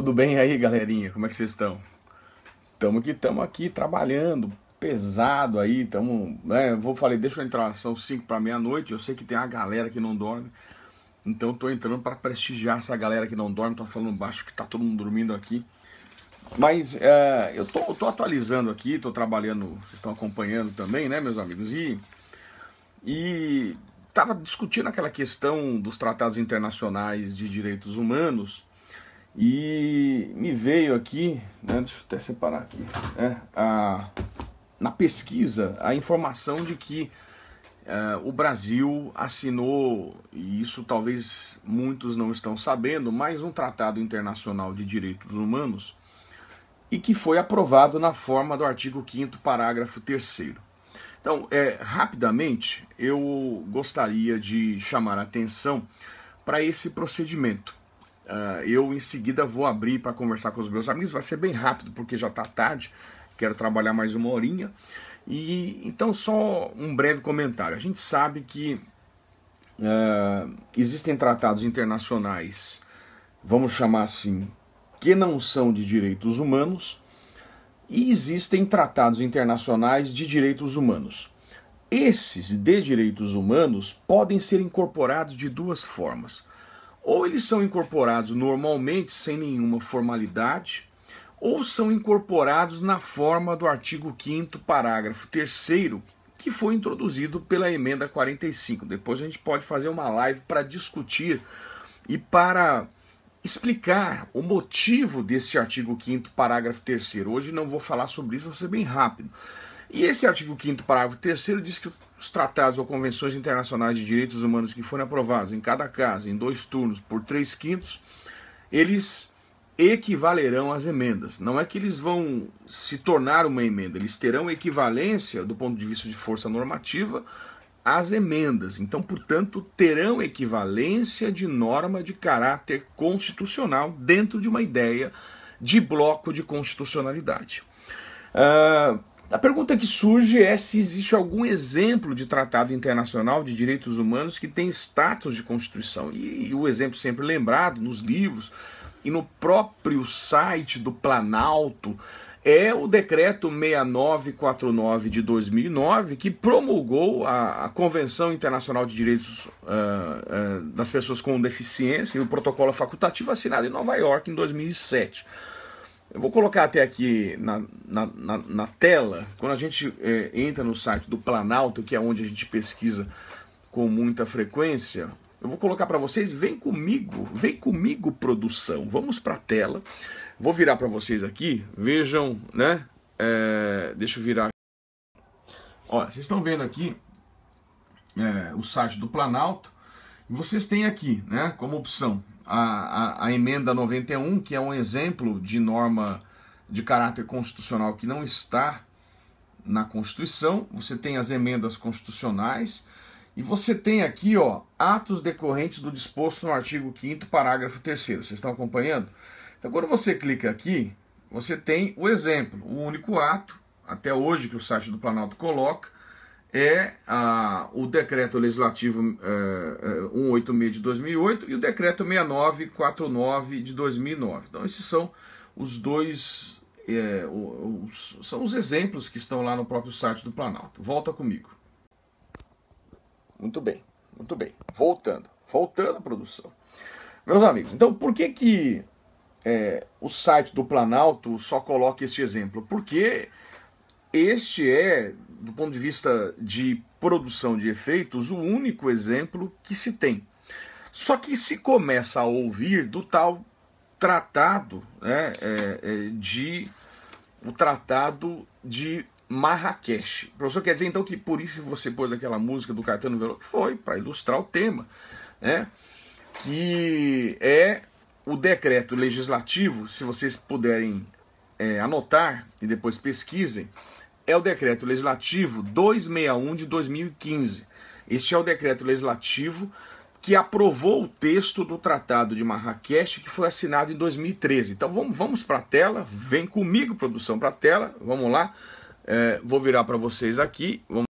Tudo bem aí, galerinha? Como é que vocês estão? Tamo que tamo aqui trabalhando pesado aí, tamo, né? Vou falei, deixa eu entrar, são 5 para meia-noite, eu sei que tem a galera que não dorme. Então tô entrando para prestigiar essa galera que não dorme, tô falando baixo que tá todo mundo dormindo aqui. Mas é, eu, tô, tô atualizando aqui, tô trabalhando, vocês estão acompanhando também, né, meus amigos? E e tava discutindo aquela questão dos tratados internacionais de direitos humanos e me veio aqui, né, deixa eu até separar aqui, né, a, na pesquisa a informação de que uh, o Brasil assinou, e isso talvez muitos não estão sabendo, mais um Tratado Internacional de Direitos Humanos e que foi aprovado na forma do artigo 5, parágrafo 3. Então, é, rapidamente, eu gostaria de chamar a atenção para esse procedimento. Uh, eu em seguida vou abrir para conversar com os meus amigos. Vai ser bem rápido porque já está tarde. Quero trabalhar mais uma horinha. E então só um breve comentário. A gente sabe que uh, existem tratados internacionais, vamos chamar assim, que não são de direitos humanos e existem tratados internacionais de direitos humanos. Esses de direitos humanos podem ser incorporados de duas formas ou eles são incorporados normalmente sem nenhuma formalidade, ou são incorporados na forma do artigo 5 parágrafo 3 que foi introduzido pela emenda 45. Depois a gente pode fazer uma live para discutir e para explicar o motivo deste artigo 5 parágrafo 3 Hoje não vou falar sobre isso, vou ser bem rápido. E esse artigo 5 parágrafo 3 diz que os tratados ou convenções internacionais de direitos humanos que forem aprovados em cada caso, em dois turnos, por três quintos, eles equivalerão às emendas. Não é que eles vão se tornar uma emenda, eles terão equivalência, do ponto de vista de força normativa, às emendas. Então, portanto, terão equivalência de norma de caráter constitucional dentro de uma ideia de bloco de constitucionalidade. Uh, a pergunta que surge é se existe algum exemplo de tratado internacional de direitos humanos que tem status de Constituição. E, e o exemplo sempre lembrado nos livros e no próprio site do Planalto é o decreto 6949 de 2009 que promulgou a, a Convenção Internacional de Direitos uh, uh, das Pessoas com Deficiência e o protocolo facultativo assinado em Nova York em 2007. Eu vou colocar até aqui na, na, na, na tela, quando a gente é, entra no site do Planalto, que é onde a gente pesquisa com muita frequência, eu vou colocar para vocês, vem comigo, vem comigo produção, vamos para a tela, vou virar para vocês aqui, vejam, né, é, deixa eu virar, olha, vocês estão vendo aqui é, o site do Planalto, e vocês têm aqui, né, como opção, a, a, a emenda 91, que é um exemplo de norma de caráter constitucional que não está na Constituição, você tem as emendas constitucionais e você tem aqui, ó, atos decorrentes do disposto no artigo 5 parágrafo 3 Vocês estão acompanhando? Então, quando você clica aqui, você tem o exemplo, o único ato, até hoje que o site do Planalto coloca, é a, o decreto legislativo é, 186 é, de 2008 e o decreto 6949 de 2009. Então, esses são os dois é, os, são os exemplos que estão lá no próprio site do Planalto. Volta comigo. Muito bem, muito bem. Voltando, voltando à produção. Meus amigos, então por que que é, o site do Planalto só coloca este exemplo? Porque este é do ponto de vista de produção de efeitos, o único exemplo que se tem. Só que se começa a ouvir do tal tratado, né, é, é, de o tratado de Marrakech. O professor quer dizer então que por isso você pôs aquela música do Caetano Veloso? Foi, para ilustrar o tema, né? Que é o decreto legislativo, se vocês puderem é, anotar e depois pesquisem, é o decreto legislativo 261 de 2015. Este é o decreto legislativo que aprovou o texto do Tratado de Marrakech, que foi assinado em 2013. Então vamos, vamos para a tela, vem comigo, produção, para a tela, vamos lá. É, vou virar para vocês aqui, vamos...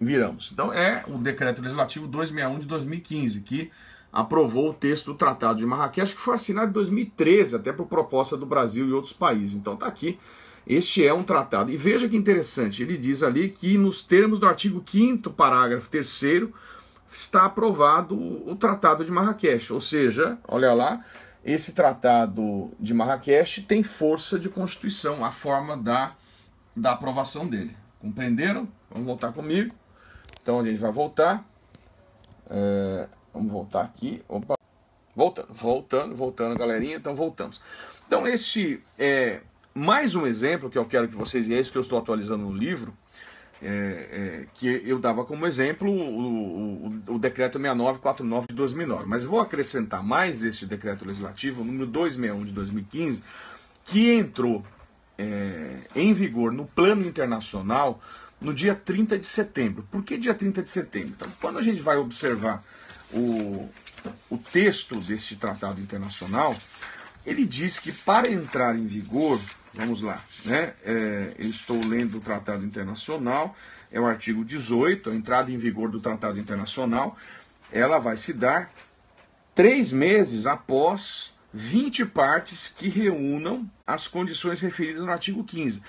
viramos. Então é o Decreto Legislativo 261 de 2015, que aprovou o texto do Tratado de Marrakech, que foi assinado em 2013, até por proposta do Brasil e outros países. Então está aqui este é um tratado. E veja que interessante, ele diz ali que nos termos do artigo 5 parágrafo 3 está aprovado o Tratado de Marrakech, ou seja, olha lá, esse Tratado de Marrakech tem força de constituição, a forma da, da aprovação dele. Compreenderam? Vamos voltar comigo. Então a gente vai voltar. É, vamos voltar aqui. Opa. Voltando, voltando, voltando, galerinha. Então voltamos. Então, este é, mais um exemplo que eu quero que vocês, e é isso que eu estou atualizando no livro, é, é, que eu dava como exemplo o, o, o, decreto 6949 de 2009. Mas vou acrescentar mais este decreto legislativo, o número 261 de 2015, que entrou é, em vigor no plano internacional no dia 30 de setembro. Por que dia 30 de setembro? Então, quando a gente vai observar o, o texto deste tratado internacional, ele diz que para entrar em vigor Vamos lá. Né? É, eu estou lendo o Tratado Internacional, é o artigo 18, a entrada em vigor do Tratado Internacional. Ela vai se dar três meses após 20 partes que reúnam as condições referidas no artigo 15.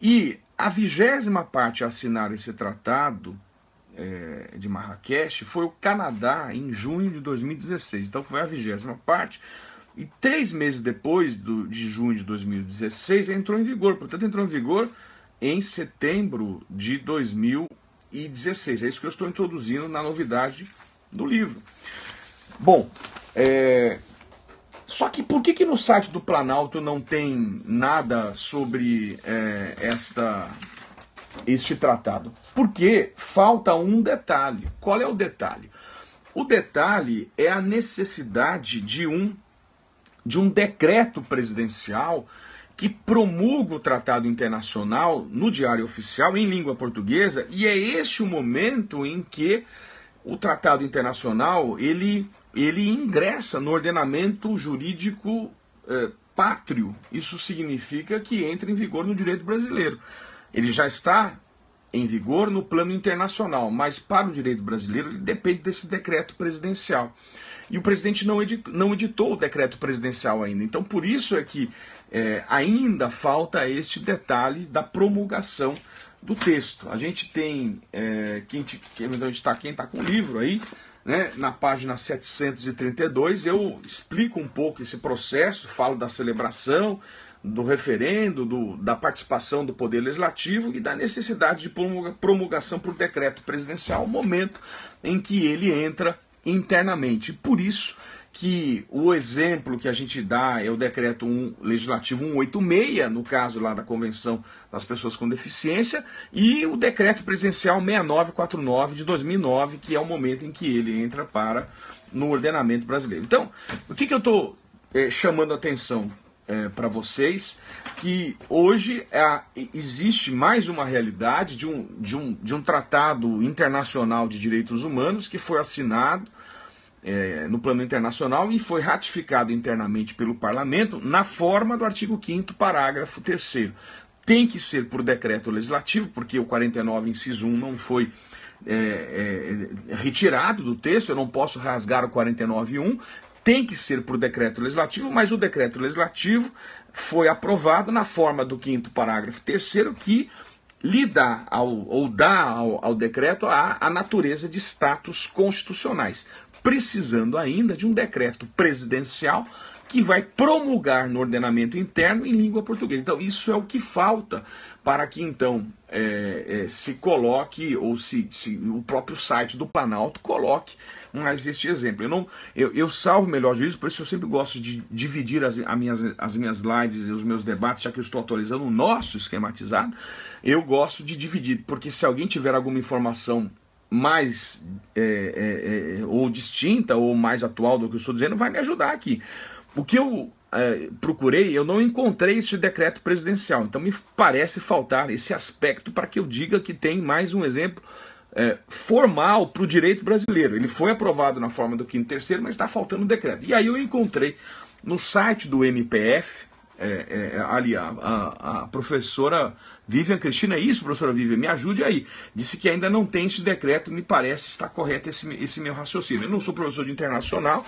E a vigésima parte a assinar esse tratado é, de Marrakech foi o Canadá, em junho de 2016. Então foi a vigésima parte. E três meses depois do, de junho de 2016 entrou em vigor, portanto entrou em vigor em setembro de 2016. É isso que eu estou introduzindo na novidade do livro. Bom, é... só que por que, que no site do Planalto não tem nada sobre é, esta este tratado? Porque falta um detalhe. Qual é o detalhe? O detalhe é a necessidade de um de um decreto presidencial que promulga o Tratado Internacional no Diário Oficial em língua portuguesa, e é este o momento em que o Tratado Internacional ele, ele ingressa no ordenamento jurídico eh, pátrio. Isso significa que entra em vigor no direito brasileiro. Ele já está em vigor no plano internacional, mas para o direito brasileiro ele depende desse decreto presidencial e o presidente não, edi não editou o decreto presidencial ainda. Então, por isso é que é, ainda falta este detalhe da promulgação do texto. A gente tem, é, quem então, está quem tá com o livro aí, né, na página 732, eu explico um pouco esse processo, falo da celebração, do referendo, do, da participação do Poder Legislativo e da necessidade de promulgação por decreto presidencial, o momento em que ele entra internamente. Por isso que o exemplo que a gente dá é o decreto 1, legislativo 186, no caso lá da Convenção das Pessoas com Deficiência, e o decreto presidencial 6949 de 2009, que é o momento em que ele entra para no ordenamento brasileiro. Então, o que, que eu estou eh, é, chamando a atenção é, eh, para vocês que hoje é, existe mais uma realidade de um, de, um, de um tratado internacional de direitos humanos que foi assinado é, no plano internacional e foi ratificado internamente pelo parlamento na forma do artigo 5 parágrafo 3 tem que ser por decreto legislativo, porque o 49, inciso 1, não foi é, é, retirado do texto, eu não posso rasgar o 49.1, tem que ser por decreto legislativo, mas o decreto legislativo foi aprovado na forma do quinto parágrafo terceiro, que lhe dá ao, ou dá ao, ao decreto a, a natureza de status constitucionais precisando ainda de um decreto presidencial que vai promulgar no ordenamento interno em língua portuguesa. Então, isso é o que falta para que então é, é, se coloque, ou se, se, o próprio site do Planalto coloque mais este exemplo. Eu, não, eu, eu salvo melhor juízo, por isso eu sempre gosto de dividir as, minhas, as minhas lives e os meus debates, já que eu estou atualizando o nosso esquematizado. Eu gosto de dividir, porque se alguém tiver alguma informação mais é, é, é, ou distinta ou mais atual do que eu estou dizendo vai me ajudar aqui. O que eu é, procurei, eu não encontrei esse decreto presidencial. Então me parece faltar esse aspecto para que eu diga que tem mais um exemplo é, formal para o direito brasileiro. Ele foi aprovado na forma do quinto terceiro, mas está faltando o decreto. E aí eu encontrei no site do MPF é, é, é, ali, a, a, a, professora Vivian Cristina, é isso, professora Vivian? Me ajude aí. Disse que ainda não tem esse decreto, me parece estar correto esse, esse meu raciocínio. Eu não sou professor de internacional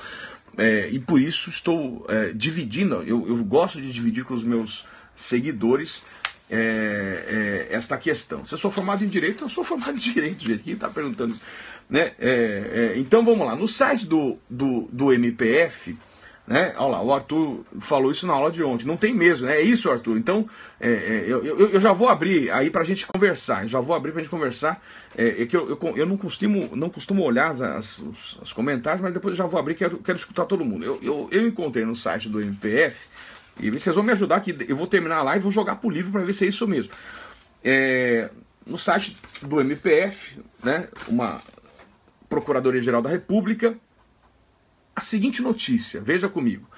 é, e por isso estou é, dividindo, eu, eu, gosto de dividir com os meus seguidores. É, esta questão. Se eu sou formado em direito, eu sou formado em direito, gente. Quem está perguntando né? então vamos lá. No site do, do, do MPF, né? Olha lá, o Arthur falou isso na aula de ontem. Não tem mesmo, né? É isso, Arthur. Então, é, é, eu, eu, já vou abrir aí para a gente conversar. Eu já vou abrir para a gente conversar. É, é que eu, eu, eu, não, costumo, não costumo olhar as, as, os, comentários, mas depois eu já vou abrir, quero, quero escutar todo mundo. Eu, eu, eu encontrei no site do MPF, e vocês vão me ajudar, que eu vou terminar lá e vou jogar pro livro para ver se é isso mesmo. É, no site do MPF, né? Uma Procuradoria Geral da República a seguinte notícia, veja comigo.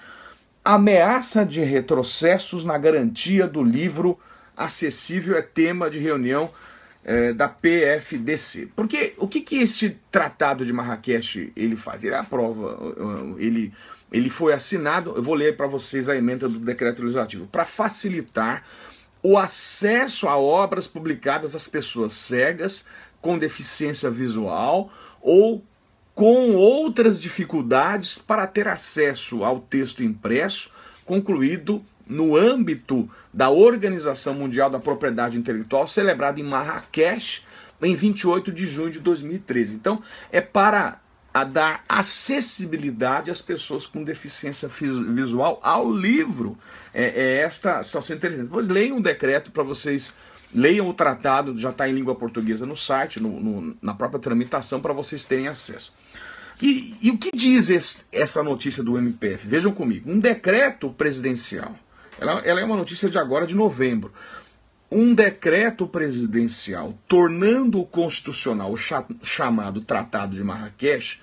Ameaça de retrocessos na garantia do livro acessível é tema de reunião é, da PFDC. Porque o que, que tratado de Marrakech ele faz? Ele aprova, é, ele, ele foi assinado, eu vou ler para vocês a emenda do decreto legislativo, para facilitar o acesso a obras publicadas às pessoas cegas, com deficiência visual ou com outras dificuldades para ter acesso ao texto impresso, concluído no âmbito da Organização Mundial da Propriedade Intelectual, celebrado em Marrakech em 28 de junho de 2013. Então, é para dar acessibilidade às pessoas com deficiência visual ao livro. É, é esta situação interessante. Depois leiam um decreto para vocês Leiam o tratado, já está em língua portuguesa no site, no, no, na própria tramitação, para vocês terem acesso. E, e o que diz esse, essa notícia do MPF? Vejam comigo. Um decreto presidencial. Ela, ela é uma notícia de agora, de novembro. Um decreto presidencial tornando o constitucional o cha, chamado Tratado de Marrakech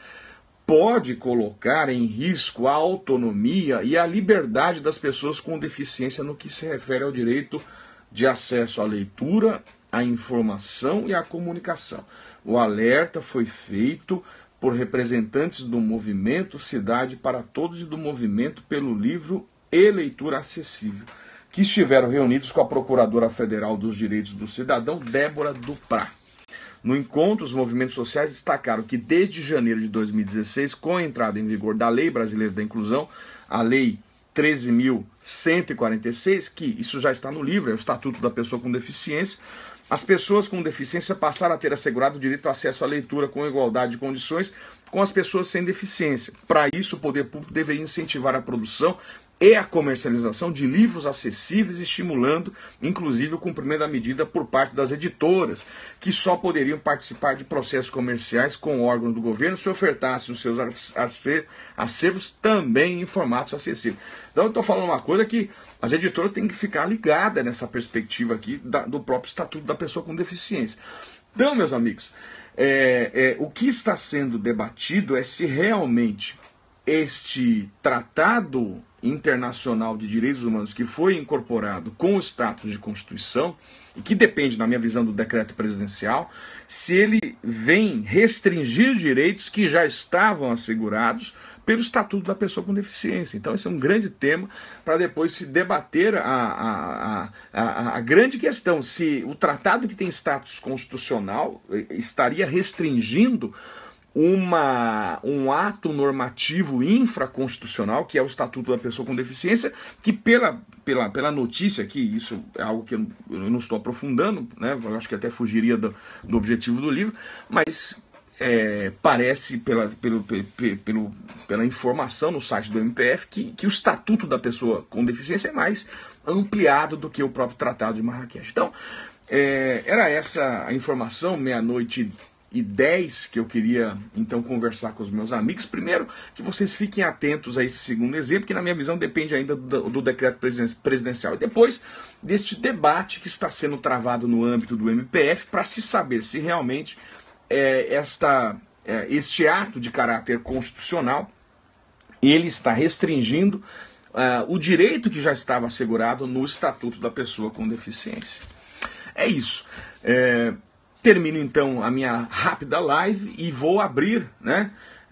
pode colocar em risco a autonomia e a liberdade das pessoas com deficiência no que se refere ao direito de acesso à leitura, à informação e à comunicação. O alerta foi feito por representantes do movimento Cidade para Todos e do movimento pelo livro e leitura acessível, que estiveram reunidos com a Procuradora Federal dos Direitos do Cidadão, Débora Duprá. No encontro, os movimentos sociais destacaram que desde janeiro de 2016, com a entrada em vigor da Lei Brasileira da Inclusão, a Lei 13.146, que isso já está no livro, é o Estatuto da Pessoa com Deficiência, as pessoas com deficiência passaram a ter assegurado o direito ao acesso à leitura com igualdade de condições com as pessoas sem deficiência. Para isso, o poder público deveria incentivar a produção e a comercialização de livros acessíveis, estimulando, inclusive, o cumprimento da medida por parte das editoras, que só poderiam participar de processos comerciais com órgãos do governo se ofertassem os seus acervos também em formatos acessíveis. Então, eu estou falando uma coisa que as editoras têm que ficar ligadas nessa perspectiva aqui do próprio estatuto da pessoa com deficiência. Então, meus amigos, é, é, o que está sendo debatido é se realmente este tratado Internacional de Direitos Humanos, que foi incorporado com o status de Constituição, e que depende, na minha visão, do decreto presidencial, se ele vem restringir direitos que já estavam assegurados pelo Estatuto da Pessoa com Deficiência. Então, esse é um grande tema para depois se debater a, a, a, a, grande questão: se o tratado que tem status constitucional eh, estaria restringindo uma, um ato normativo infraconstitucional, que é o Estatuto da Pessoa com Deficiência, que pela, pela, pela notícia aqui, isso é algo que eu, não estou aprofundando, né? Eu acho que até fugiria do, do objetivo do livro, mas é, parece pela, pelo, pelo, pela informação no site do MPF que, que o estatuto da pessoa com deficiência é mais ampliado do que o próprio Tratado de Marrakech. Então, é, era essa a informação, meia-noite e 10 que eu queria então conversar com os meus amigos. Primeiro, que vocês fiquem atentos a esse segundo exemplo, que na minha visão depende ainda do, do decreto presidencial. E depois deste debate que está sendo travado no âmbito do MPF para se saber se realmente é, esta, é, este ato de caráter constitucional ele está restringindo uh, o direito que já estava assegurado no Estatuto da Pessoa com Deficiência. É isso. É, Termino então a minha rápida live e vou abrir né,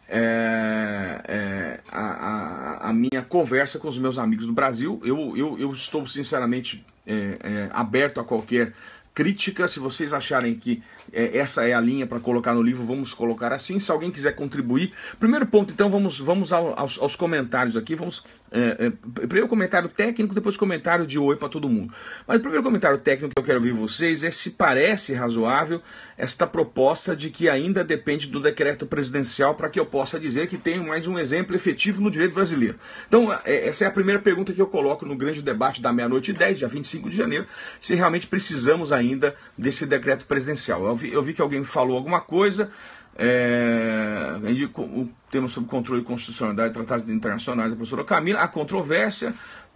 é, é, a, a, a, minha conversa com os meus amigos do Brasil. Eu, eu, eu estou sinceramente é, é aberto a qualquer crítica. Se vocês acharem que é, essa é a linha para colocar no livro, vamos colocar assim. Se alguém quiser contribuir, primeiro ponto, então vamos, vamos ao, aos, aos, comentários aqui. Vamos é, é, primeiro comentário técnico, depois comentário de oi para todo mundo. Mas o primeiro comentário técnico que eu quero ouvir vocês é se parece razoável esta proposta de que ainda depende do decreto presidencial para que eu possa dizer que tenho mais um exemplo efetivo no direito brasileiro. Então, é, essa é a primeira pergunta que eu coloco no grande debate da meia-noite e 10, dia 25 de janeiro, se realmente precisamos ainda desse decreto presidencial. Eu é vi, eu vi que alguém falou alguma coisa. É, o tema sobre controle e constitucionalidade, tratados internacionais, a professora Camila, a controvérsia,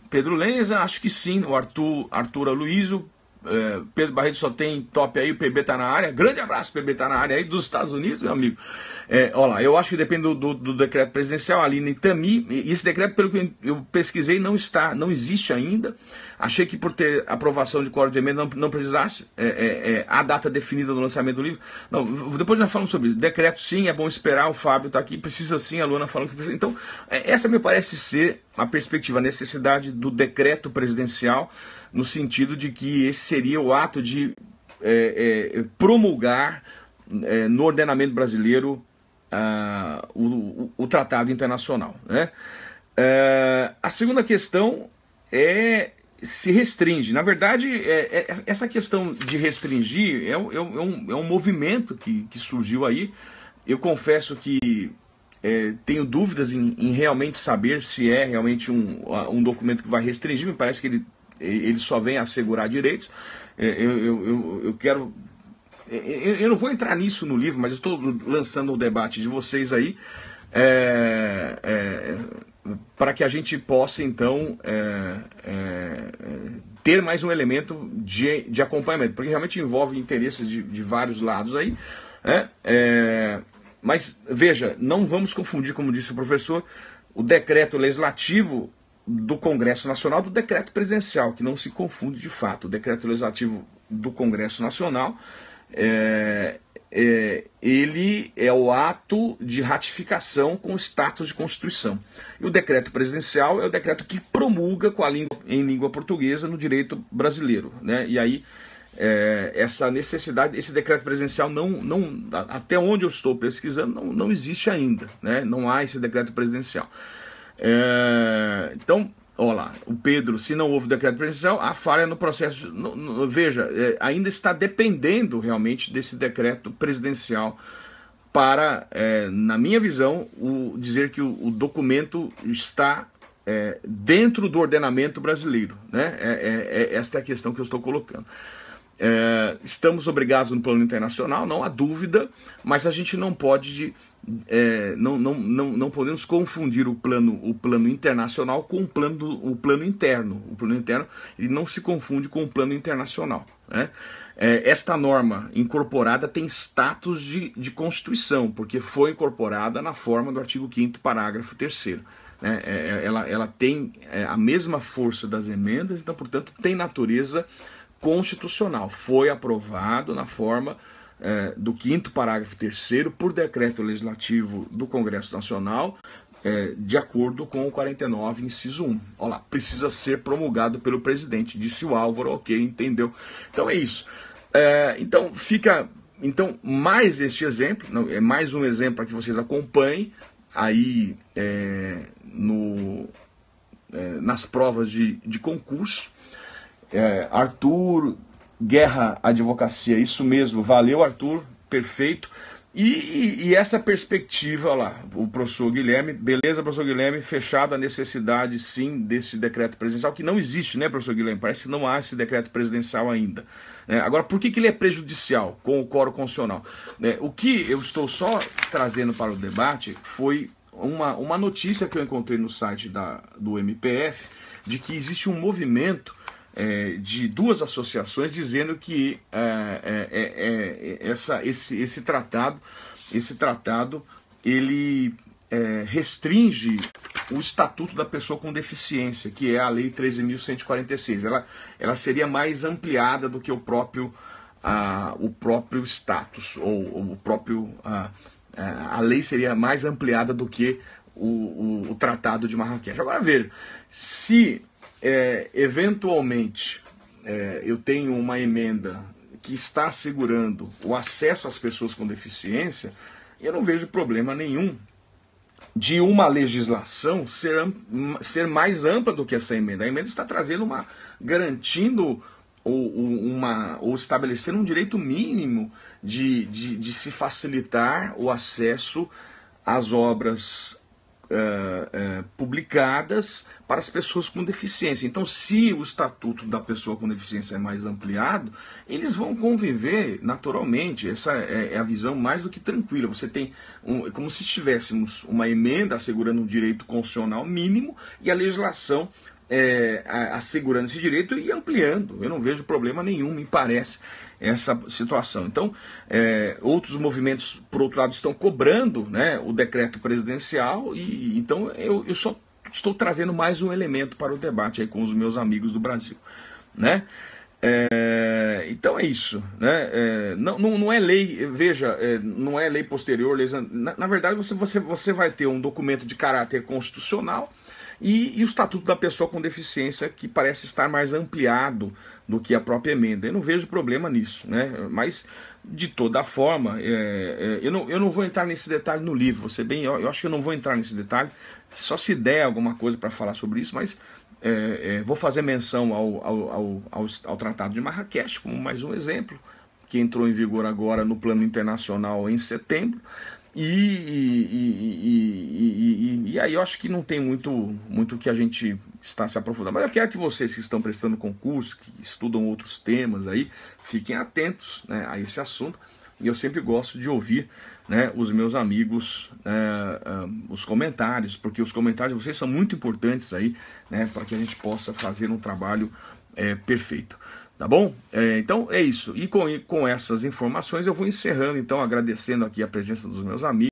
Pedro Lenza, acho que sim, o Arthur, Arthur Aloysio, é, Pedro Barreto só tem top aí, o PB tá na área. Grande abraço, PB tá na área aí dos Estados Unidos, meu amigo. É, olha lá, eu acho que depende do, do, do decreto presidencial, Aline Tami. E esse decreto, pelo que eu pesquisei, não está, não existe ainda. Achei que por ter aprovação de código de emenda não, não precisasse é, é, é, a data definida do lançamento do livro. Não, depois nós falamos sobre isso. Decreto sim, é bom esperar, o Fábio tá aqui, precisa sim, a Luana falou que precisa. Então, é, essa me parece ser a perspectiva, a necessidade do decreto presidencial no sentido de que esse seria o ato de é, é, promulgar é, no ordenamento brasileiro ah, o, o, o, tratado internacional. Né? É, a segunda questão é se restringe. Na verdade, é, é, essa questão de restringir é, um, é um movimento que, que surgiu aí. Eu confesso que é, tenho dúvidas em, em, realmente saber se é realmente um, um documento que vai restringir. Me parece que ele ele só vem assegurar direitos. É, eu, eu, eu, eu quero. É, é, eu não vou entrar nisso no livro, mas estou lançando o um debate de vocês aí. É, é, para que a gente possa, então, é, ter mais um elemento de, de acompanhamento, porque realmente envolve interesses de, de vários lados aí. Né? mas, veja, não vamos confundir, como disse o professor, o decreto legislativo do Congresso Nacional do decreto presidencial, que não se confunde de fato. O decreto legislativo do Congresso Nacional é, é, ele é o ato de ratificação com status de Constituição. E o decreto presidencial é o decreto que promulga com a língua, em língua portuguesa no direito brasileiro. Né? E aí, é, essa necessidade, esse decreto presidencial, não, não, até onde eu estou pesquisando, não, não existe ainda. Né? Não há esse decreto presidencial. É, então, olha lá, o Pedro, se não houve decreto presidencial, a falha no processo. No, no, veja, é, ainda está dependendo realmente desse decreto presidencial para, é, na minha visão, o, dizer que o, o documento está é, dentro do ordenamento brasileiro. Né? É, é, é esta é a questão que eu estou colocando. É, estamos obrigados no plano internacional, não há dúvida, mas a gente não pode, é, não, não, não, não podemos confundir o plano, o plano internacional com o plano, o plano interno. O plano interno ele não se confunde com o plano internacional. Né? É, esta norma incorporada tem status de, de Constituição, porque foi incorporada na forma do artigo 5, parágrafo 3. Né? É, é, ela, ela tem é, a mesma força das emendas, então, portanto, tem natureza constitucional. Foi aprovado na forma é, do quinto parágrafo terceiro por decreto legislativo do Congresso Nacional, é, de acordo com o 49, inciso 1. Olha lá, precisa ser promulgado pelo presidente, disse o Álvaro, ok, entendeu. Então é isso. É, então fica. Então, mais este exemplo, não, é mais um exemplo para que vocês acompanhem aí no, nas provas de, de concurso. É, Arthur, Guerra Advocacia, isso mesmo, valeu Arthur, perfeito. E, e, essa perspectiva lá, o professor Guilherme, beleza, professor Guilherme, Fechado a necessidade sim desse decreto presidencial, que não existe, né, professor Guilherme? Parece que não há esse decreto presidencial ainda. É, agora, por que, que ele é prejudicial com o coro constitucional? É, o que eu estou só trazendo para o debate foi uma, uma notícia que eu encontrei no site da, do MPF de que existe um movimento é, de duas associações dizendo que é, é, é, é, essa, esse, esse tratado, esse tratado ele restringe o Estatuto da Pessoa com Deficiência, que é a Lei 13.146. Ela, ela seria mais ampliada do que o próprio, a o próprio status, ou, ou o próprio. a a lei seria mais ampliada do que o, o, o, Tratado de Marrakech. Agora veja, se é, eventualmente é, eu tenho uma emenda que está assegurando o acesso às pessoas com deficiência, eu não vejo problema nenhum de uma legislação ser, ser mais ampla do que essa emenda. A emenda está trazendo uma. garantindo ou, uma, ou estabelecendo um direito mínimo de, de, de se facilitar o acesso às obras, é, é, publicadas para as pessoas com deficiência. Então, se o estatuto da pessoa com deficiência é mais ampliado, eles vão conviver naturalmente. Essa é, é a visão mais do que tranquila. Você tem um, como se tivéssemos uma emenda assegurando um direito constitucional mínimo e a legislação é, assegurando esse direito e ampliando. Eu não vejo problema nenhum, me parece, essa situação. Então, é, outros movimentos, por outro lado, estão cobrando né, o decreto presidencial, e então eu, eu só estou trazendo mais um elemento para o debate aí com os meus amigos do Brasil. Né? É, então é isso, né? É, não, não, não, é lei, veja, é, não é lei posterior, na, na, verdade você, você, você vai ter um documento de caráter constitucional e, e, o Estatuto da Pessoa com Deficiência, que parece estar mais ampliado do que a própria emenda. Eu não vejo problema nisso, né? Mas, de toda forma, é, é, eu, não, eu não vou entrar nesse detalhe no livro, você bem, eu, eu, acho que eu não vou entrar nesse detalhe, só se der alguma coisa para falar sobre isso, mas é, é, vou fazer menção ao, ao, ao, ao, ao Tratado de Marrakech como mais um exemplo, que entrou em vigor agora no plano internacional em setembro e, e, e, e, aí eu acho que não tem muito muito que a gente está se aprofundando. Mas eu quero que vocês que estão prestando concurso, que estudam outros temas aí, fiquem atentos né, a esse assunto. E eu sempre gosto de ouvir né, os meus amigos, é, é, os comentários, porque os comentários de vocês são muito importantes aí, né, para que a gente possa fazer um trabalho é, perfeito. Tá bom? É, então é isso. E com, com essas informações eu vou encerrando, então, agradecendo aqui a presença dos meus amigos.